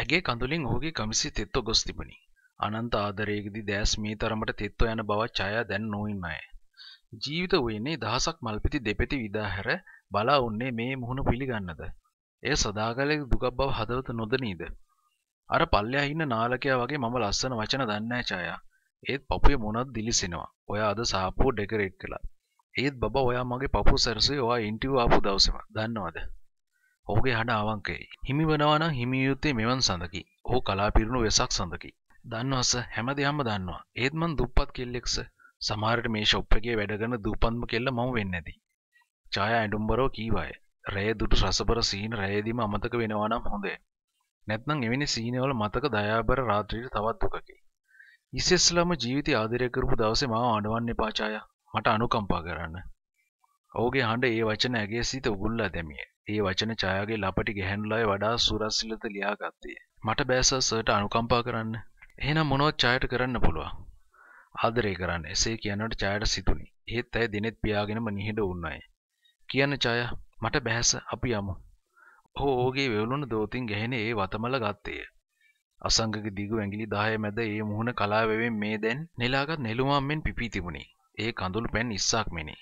ඇගේ කඳුලින් ඔහුගේ කමිසි තෙත්ව ගොස් තිබුණි. අනන්ත ආදරයේදී දැස් මේ තරමට තෙත්ව යන බවත් ඡායා දැන් නොඉන්නය. ජීවිත වූයේනේ දහසක් මල්පිති දෙපෙති විදාහැර බලා උන්නේ මේ මුහුණ පිළිගන්නද. එය සදාකාලික දුක බව හදවත නොදනීද. අර පල්ලෙහා ඉන්න නාලකයා වගේ මම ලස්සන වචන දන්නේ නැහැ ඡායා. ඒත් පපුවේ මොනක් දිලිසෙනවා. ඔයා අද සාප්පුව ඩෙකොරේට් කළා. ඒත් බබා ඔයා මගේ පපුව සැරසුවේ ඔයා ඉන්ටර්විව් ආපු දවසේම. දන්නවද? ඔහුගේ හඬ අවංකයි. හිමි වනවා නම් හිමි යුත්තේ මෙවන් සඳකි. ඔහු කලාපිරුණු වෙසක් සඳකි. දන්නවස හැම දෙයක්ම දන්නවා. ඒත් මං දුප්පත් කෙල්ලෙක්ස. සමහරට මේ ෂොප් එකේ වැඩ කරන දූපන්ම කෙල්ල මම වෙන්නේ නැති. ඡායා ඇඬුම්බරව කීවාය. රෑ දුටු රසබර සීන් රෑදීම අමතක වෙනවා නම් හොඳයි. නැත්නම් එවැනි සීනවල මතක දයාබර රාත්‍රියට තවත් දුකකි. ඉස්සෙස්ලම ජීවිතය ආදරය කරපු දවසේ මාව අඬවන්න එපා ඡායා. මට අනුකම්පා කරන්න. ඔහුගේ හඬ ඒ වචන ඇගේ සිත උගුල්ලා දැමියේ. ඒ වචන ඡායාගේ ලපටි ගැහැණුලාය වඩා සුරස්සිලත ලියාගත්තේ. මට බෑසා සර්ට අනුකම්පා කරන්න. එහෙනම් මොනවත් ඡායට කරන්න පුළුවන්. ආදරය කරන්න. එසේ කියනකොට ඡායට සිතුනි. ඒත් ඇය දිනෙත් පියාගෙනම නිහඬ වුණාය. කියන්න ඡායා මට බෑස අපි යමු. ඔහු ඕගේ වෙවුලුණු දෝතින් ගැහෙන ඒ වතමල ගත්තේය. අසංගක දිගු ඇඟිලි 10 මැද ඒ මුහුණ කලාවෙවෙන් මේ දැන් නෙලාගත් නෙළුමම් මෙන් පිපී තිබුණි. ඒ කඳුළු පැන් ඉස්සක් මෙනි.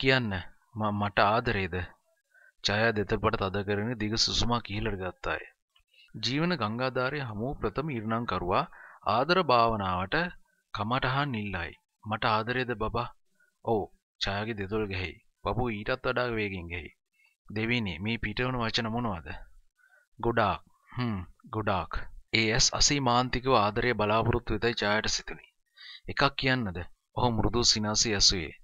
කියන්න මට ආදරේද? ජයා දෙතපට තද කරන දිග සුසුමක් ඉහිලට ගත්තාය. ජීවන ගංගාධාරය හමුව ප්‍රථම ඉරණංකරුවා ආදර භාවනාවට කමටහන් නිල්ලයි. මට ආදරයද බබා ඕ චායගේ දෙතුල් ගැහෙයි පපු ඊටත් වඩා වේගෙන් ගැහි. දෙවිනි මේ පිටවුණු වචන මොනවද. ගොඩාක් හම් ගොඩාක් ඒ ඇස් අසී මාන්තිකව ආදරය බලාපොරොත්තු වෙතයි චායට සිතුනි. එකක් කියන්නද ඔහු මුරුදු සිනාසී ඇසුයේ.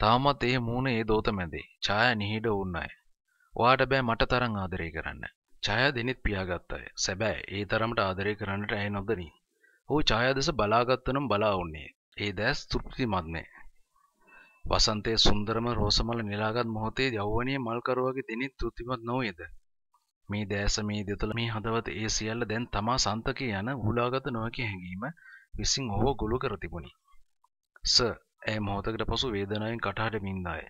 තාමත් ඒ මූුණ ඒ දෝත මැදේ. ඡාය නිහිඩ වුන්නයි. වාට බෑ මට තරං ආදරය කරන්න චය දෙනෙත් පියාගත්තය සැබෑ ඒ තරමට ආදරය කරන්නට ඇය නොදනී හෝ චාය දෙස බලාගත්තනම් බලා ඔන්නේ ඒ දැස් තෘප්තිමත්නේ වසන්තයේ සුන්දරම රෝසමල නිලාගත් මොහොතේ යෞවනයේ මල්කරුවගේ දෙනෙත් තෘප්තිමත් නොවේද මේ දැස මේ දෙතුළ මේ හදවත ඒ සියල්ල දැන් තමා සන්තකේ යන හුලාගත නොහැකි හැඟීම විසින් ඔහුව ගොළු කර තිබුණි ස ඒ මොහොතකට පසු වේදනාවෙන් කටහඬ මින්දාය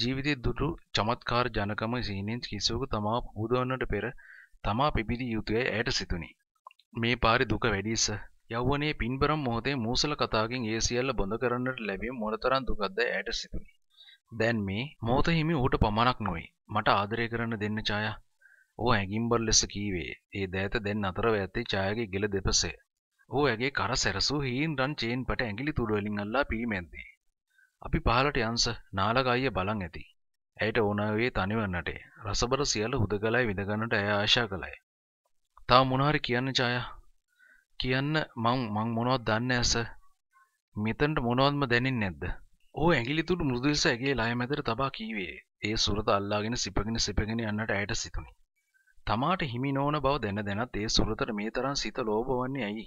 ජීවිතයේ දුටු චමත්කාර ජනකම සිහිනෙන් කිසිවකු තමා පුබුදවන්නට පෙර තමා පිබිදිය යුතුයයි ඇයට සිතුනි. මේ පාරි දුක වැඩිස යව්වනේ පින්බරම් මොහොතේ මූසල කතාගෙන් ඒ සියල්ල බොඳ කරන්නට ලැබීම මොනතරම් දුකක්ද ඇයට සිතුනි. දැන් මේ මොහොත හිමි ඌට පමණක් නොවේ. මට ආදරය කරන්න දෙන්න ඡායා. ඌ ඇඟිම්බර ලෙස කීවේ. ඒ දෑත දැන් අතර වැත්තේ ඡායාගේ ගෙල දෙපසේ. ඌ ඇගේ කර සැරසූ හීන් රන් චේන් පට ඇඟිලි තුඩු වලින් අල්ලා පීමැද්දේ. අපි පහලට යන්ස නාලගායිය බලන් ඇති. ඇයට ඕනවේ තනිවන්නටේ රසබර සියල්ල හුදකලයි විඳගන්නට ඇය ආශා කළයි. තව මොනාරි කියන්න ජය කියන්න මං මං මොනවත් දන්න ඇස මෙතන්ට මොනවත්ම දැනින් නැද්ද. ඕ ඇගිලිතුට මුදලස ඇගේ ලය මැතර තබා කීවේ ඒ සුරත අල්ලාගෙන සිපගෙන සිපගෙන යන්නට ඇයට සිතුනි. තමාට හිමි නෝන බව දැන දැනත් ඒ සුරතට මේ තරම් සිත ලෝභවන්නේ ඇයි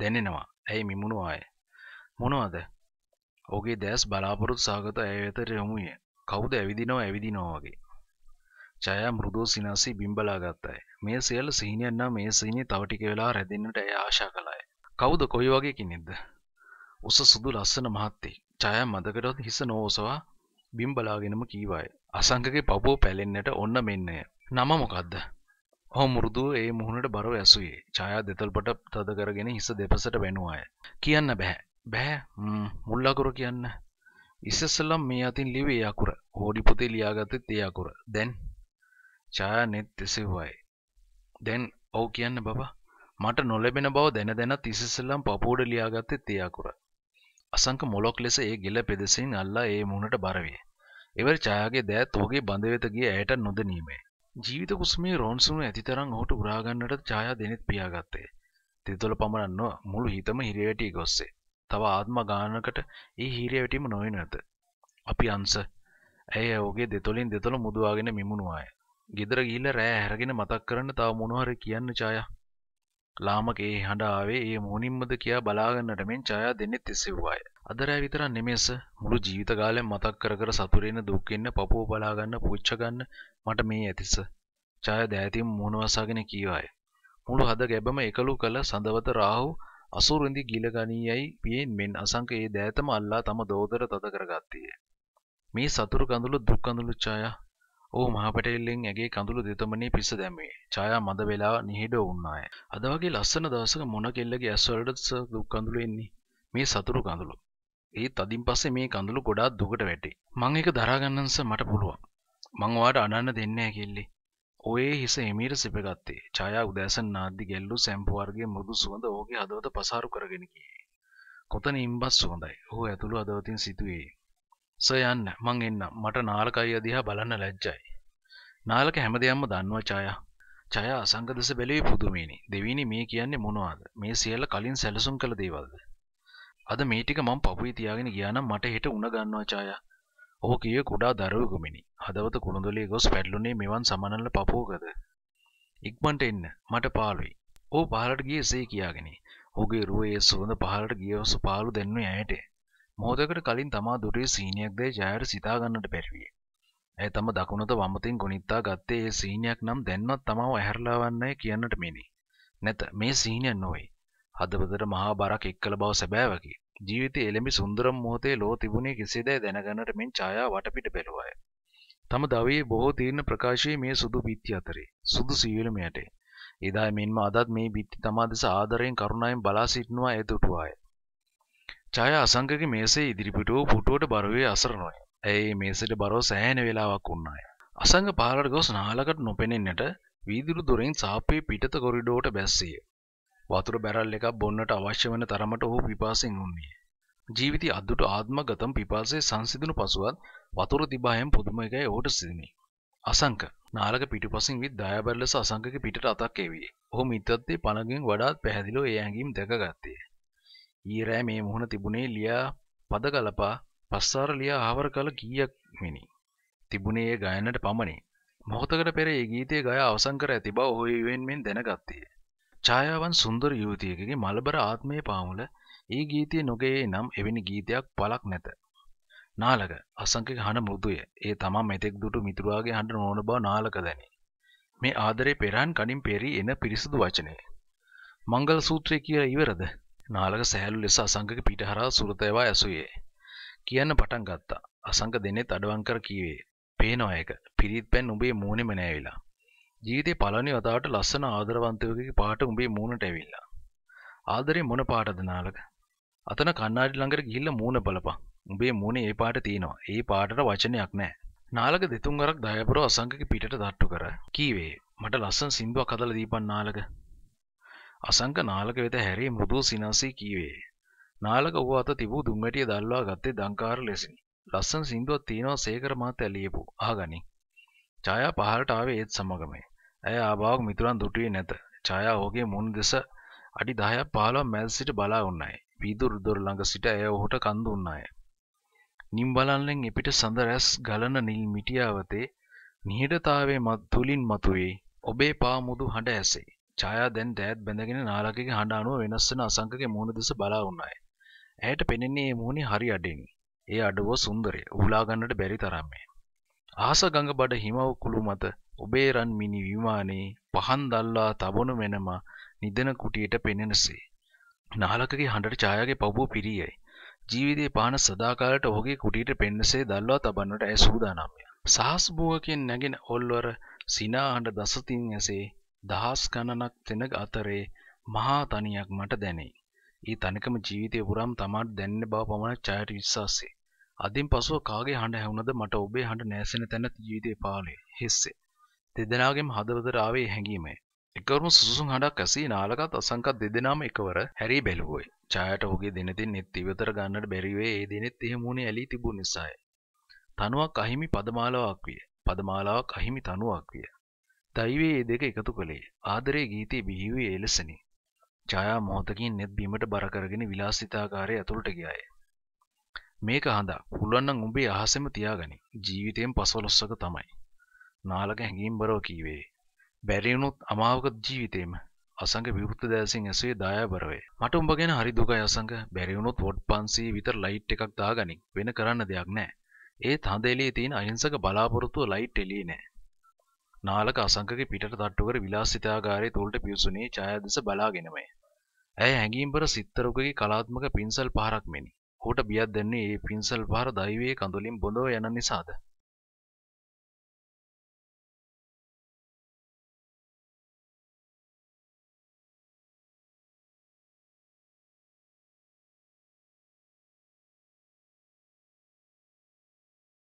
දැනෙනවා ඇයි මිමුණු ආය මොනවද ඔහුගේ දැස් බලාපොරොත් සාගත ඇයවෙතර යොමුය කවුද ඇවිදිනව ඇවිදිනෝවගේ. ජයා මෘදෝ සිනාසී බිම්බලා ගත්තයි මේ සියල්ල සිහිනයන්න මේ සිහිනය තවටික වෙලා රැදෙන්න්නට ඇය ආශා කලාය. කවුද කොයි වගේ කෙනෙක්ද. උස සුදු ලස්සන මහත්තේ ජය මදකටොත් හිස නෝසවා බිම්බලාගෙනම කීවාය. අසංකගේ පපුෝ පැලෙන්න්නට ඔන්න මෙන්නය. නම මොකක්ද. හෝ මුරුදු ඒ මුහුණට බරව ඇසුයේ ඡායා දෙතල්පට තද කරගෙන හිස දෙපසට බැනුවාය. කියන්න බැහැ. බෑ මුල්ලකුර කියන්න ඉස්සසල්ලම් මේ අතින් ලිවේ අකුර හෝඩිපොතේ ලියාගත්තත් ඒ අකුර දැන් ඡායා නෙත් එසෙව්වයි දැන් ඔව් කියන්න බබා මට නොලැබෙන බව දැන දැනත් ඉස්සසල්ලම් පපෝඩ ලියාගත්තත් ඒ අකුර අසංක මොලොක් ලෙස ඒ ගෙල පෙදෙසින් අල්ලා ඒ මුණට බරවිය එවර ඡායාගේ දෑත් ඔහුගේ බඳ වෙත ගිය ඇයට නොදැනීමේ ජීවිත කුසුමේ රොන්සුණු ඇතිතරම් ඔහුට උරා ගන්නට ඡායා දෙනෙත් පියාගත්තේ තෙතොල පමණන්න මුළු හිතම හිරිවැටී ගොස්සේ තව ආත්ම ගානකට ඒ හීරය වැටීම නොවෙන ඇත. අපි අන්ස ඇය ඔගේ දෙතොලින් දෙතොල මුදවාගෙන මිමුණුවාය. ගෙදර ගිල්ල රෑ හැරගෙන මතක් කරන්න තව මොනහර කියන්න චායා. ලාමක ඒ හඬ ආවේ ඒ මොනින්මද කියා බලාගන්නට මෙන් ඡායා දෙන්නෙත් එසෙව්වාය. අද රෑ විතරක් නෙමෙයිස මුළු ජීවිත කාලෙම මතක් කර කර සතුටේන දුක් වෙන පපුව බලා ගන්න පුච්ච ගන්න මට මේ ඇතිස. ඡායා දෑතින් මුණ වසාගෙන කීවාය. මුළු හද ගැබම එකලු කළ සඳවත රාහු අසුරින්දි ගිලගනීයයි පියෙන් මෙන් අසංක ඒ දෑතම අල්ලා තම දෝදර තද කරගත්තේය. මේ සතුරු කඳුළු දුක් කඳුළු ඡායා ඕ මහපටෙල්ලෙන් ඇගේ කඳුළු දෙතමනේ පිස්ස දැමුවේ. ඡායා මද වෙලා නිහිඩ වුණාය. අද වගේ ලස්සන දවසක මොන කෙල්ලගේ ඇස්වලට දුක් කඳුළු එන්නේ. මේ සතුරු කඳුළු. ඒ තදින් පස්සේ මේ කඳුළු ගොඩාක් දුකට වැටේ. මං ඒක දරා ගන්නන්ස මට පුළුවන්. මං ඔයාට අඬන්න දෙන්නේ නැහැ කෙල්ලේ. ඔයේ හිස එමීට සිපගත්තේ ඡායා උදෑසන් නාද්දි ගැල්ලු සැම්පු වර්ගයේ මෘදු සුවඳ ඔහුගේ හදවත පසාරු කරගෙන ගියේ. කොතන ඉම්බස් සුවඳයි. ඔහු ඇතුළු හදවතින් සිතුවේ. "ස යන්න මං එන්නම්. මට නාලකයිය දිහා බලන්න ලැජ්ජයි." නාලක හැමදේම දන්නවා ඡායා. ජය අසංගදස බැලේ පුදුමේනි දෙවිනි මේ කියන්නේ මොනවාද මේ සියල්ල කලින් සැලසුම් කළ දේවල්ද අද මේ ටික මම පපුවේ තියාගෙන ගියා නම් මට හෙට උණ ගන්නවා ඡායා ඔහු කිය කුඩා දරුවකුමිනි හදවත කුළුඳුලේ ගොස් පැටලුනේ මෙවන් සමනල්ල පපුවකද. ඉක්මට එන්න මට පාලුයි ඕ පහලට ගිය සේ කියාගෙන ඔහුගේ රුවේ සුවඳ පහලට ගියවස පාලු දෙන්නු ඇයට මෝදකට කලින් තමා දුරේ සීනියක් දේ ජයට සිතාගන්නට පැටවිය. ඇය තම දකුණත වමතින් ගොනිත්තා ගත්තේ ඒ සීනයක් නම් දැන්වත් තමාව ඇහැරලාවන්නේ කියන්නට මෙනි. නැත මේ සීනයක් නොවයි. හදවතට මහා බරක් එක්කල බව සැබෑවකි. ජීවිත එළඹි සුන්දරම් මොහොතේ ලෝ තිබුණේ කෙසේදැයි දැනගන්නට මෙන් ඡායා වටපිට බැලුවාය. තම දවයේ බොහෝ තීර්ණ ප්‍රකාශයේ මේ සුදු බිත්ති අතරේ සුදු සීවලම යටේ. එදා මෙන්ම අදත් මේ බිත්ති තමා දෙස ආදරයෙන් කරුණාවෙන් බලා සිටිනවා එතුටුවාය. ඡායා අසංකගේ මේසේ ඉදිරිපිට වූ පුටුවට බරවේ අසරණොය. ඇයි මේසෙට බරව සෑහෙන වේලාවක් වුණාය. අසංග පාරට ගොස් නාලකට නොපෙනෙන්නට වීදුරු දොරෙන් සාපේ පිටත කොරිඩෝට බැස්සිය. වතුර බැරල් එකක් බොන්නට අවශ්‍ය වන තරමට ඔහු පිපාසෙන් වුන්නේ. ජීවිතය අද්දුට ආත්මගතම් පිපාසේ සංසිදුණු පසුවත් වතුර තිබායම් පුදුම එකයි ඔහුට සිදුනේ. අසංක නාලක පිටුපසින් විත් දයාබැරලස අසංකක පිටට අතක් එවිය. ඔහු මිත්තත්තේ පණගෙන් වඩාත් පැහැදිලෝ ඒ ඇඟීම් දැකගත්තේ. ඊරෑ මේ මුහුණ තිබුණේ ලියා පද ගලපා පස්සාර ලියා ආවර කල කීයක් මිනි. තිබුණේ ඒ ගයන්නට පමණි. මොහොතකට පෙර ඒ ගීතය ගය අවසංකර ඇති බව ඔහු වෙන්මෙන් දැනගත්තේ. ඡායාවන් සුන්දර යුවතියකගේ මලබර ආත්මය පාමුල ඒ ගීතය නොගේ නම් එවැනි ගීතයක් පලක් නැත. නාලක අසංකක හන මුදුය ඒ තමා මෙතෙක් දුටු මිතුරවාගේ හඬ නොන බව නාලක දැනේ. මේ ආදරේ පෙරන් කඩින් පෙරී එන පිරිසිදු වචනය. මංගල සූත්‍රය කිය ඉවරද නාලක සෑලු ලෙස අසංකක පිටහරා සුරතයවා ඇසුයේ. කියන්න පටන් ගත්තා අසංක දෙනෙත් අඩවන් කර කීවේ. පේනොයක පිරිත් පැන් උබේ මූනෙම නෑවිලා ජීවිතේ පළවෙනි වතාවට ලස්සන ආදරවන්තයෙකුගේ පාට උඹේ මූණට ඇවිල්ලා. ආදරේ මොන පාටද නාලක? අතන කණ්ණාඩි ළඟට ගිහිල්ලා මූණ බලපන්. උඹේ මූණේ ඒ පාට තියෙනවා. ඒ පාටට වචනයක් නැහැ. නාලක දෙතුන් වරක් දයපරව අසංකගේ පිටට තට්ටු කර කීවේ මට ලස්සන සින්දුවක් හදලා දීපන් නාලක. අසංක නාලක වෙත හැරී මෘදු සිනසී කීවේ. නාලක ඌ අත තිබූ දුම්වැටිය දල්වා ගත්තේ දංකාර ලෙසින්. ලස්සන සින්දුවක් තියෙනවා සේකර මාත් ඇලියපු. අහගනි. ඡායා පහළට ආවේ ඒත් සමගමයි. ඇය ආභාවක මිතුරන් දුටුවේ නැත. ඡායා ඔහුගේ මුණ දෙස අඩි 10ක් 15ක් මැද සිට බලා උන්නාය. වීදුරු දොර ළඟ සිට ඇය ඔහුට කන් දුන්නාය. නිම් බලන්නෙන් එපිට සඳ රැස් ගලන නිල් මිටියාවතේ නිහිරතාවයේ මත් තුලින් මතුවේ. ඔබේ පා මුදු හඬ ඇසේ. ඡායා දැන් දෑත් බැඳගෙන නාලකගේ හඬ අනුව වෙනස් වෙන අසංකගේ මුණ දෙස බලා උන්නාය. ඇයට පෙනෙන්නේ මේ මුහුණේ හරි අඩෙනි. ඒ අඩුව සුන්දරය. උහුලා ගන්නට බැරි තරම්ය. ආසගඟබඩ හිමවකුළු මත ඔබේ රන් මිනි විමානයේ පහන් දල්වා තබනු මෙනම නිදන කුටියට පෙනෙනසේ. නාලකගේ හඬට ඡායාගේ පවුව පිරියයි. ජීවිතේ පහන සදාකාලට ඔහුගේ කුටියට පෙන්නසේ දල්වා තබන්නට ඇය සූදානම්ය. සහස් බෝවකෙන් නැගෙන ඔල්වර සිනා හඬ දසතින් ඇසේ දහස් ගණනක් තෙනග අතරේ මහා තනියක් මට දැනේ. ඒ තනිකම ජීවිතය පුරාම තමාට දැනෙන බව පමණක් ඡායට විශ්වාසය. අදින් පසුව කාගේ හඬ ඇහුණද මට ඔබේ හඬ නෑසෙන තැන ජීවිතේ පාළේ හිස්සේ. දෙදෙනාගේම හදවතට ආවේ හැඟීමයි. එකවරම සුසුම් හඬක් ඇසී නාලකත් අසංකත් දෙදෙනාම එකවර හැරී බැලුවෝයි. ඡායට ඔහුගේ දෙනෙතින් net ඉවතර ගන්නට බැරි වේ ඒ දෙනෙත් එහෙම වුණේ ඇලී තිබු නිසායි. තනුවක් අහිමි පදමාලාවක් විය. පදමාලාවක් අහිමි තනුවක් විය. දෛවයේ ඒ දෙක එකතු කළේ ආදරේ ගීතේ බිහිවේ එලෙසනි. ජයා මොහොතකින් net බීමට බර කරගෙන විලාසිතාකාරයේ ඇතුළට ගියාය. මේක හඳා පුළුවන්නම් උඹේ අහසෙම තියාගනි ජීවිතයෙන් පසවලොස්සක තමයි නාලක හැඟීම් බරව කීවේ බැරිවුණුත් අමාවක ජීවිතේම අසඟ විවෘත දෑසින් ඇසේ දායාබරවේ මට උඹ ගැන හරි දුකයි අසඟ බැරිවුණුත් වොඩ් පන්සී විතර ලයිට් එකක් දාගනි වෙන කරන්න දෙයක් නෑ ඒත් හඳ එළියේ තියෙන අහිංසක බලාපොරොත්තුව ලයිට් එළියේ නෑ නාලක අසංකගේ පිටට තට්ටු කර විලාසිතාගාරයේ තොල්ට පිවිසුනේ ඡායාදෙස බලාගෙනමයි ඇය හැඟීම්බර සිත්තරොකගේ කලාත්මක පින්සල් පහරක් මෙනි ඔහුට බියක් දැන්නේ ඒ පින්සල් පහර දෛවයේ කඳුලින් බොඳව යන නිසාද?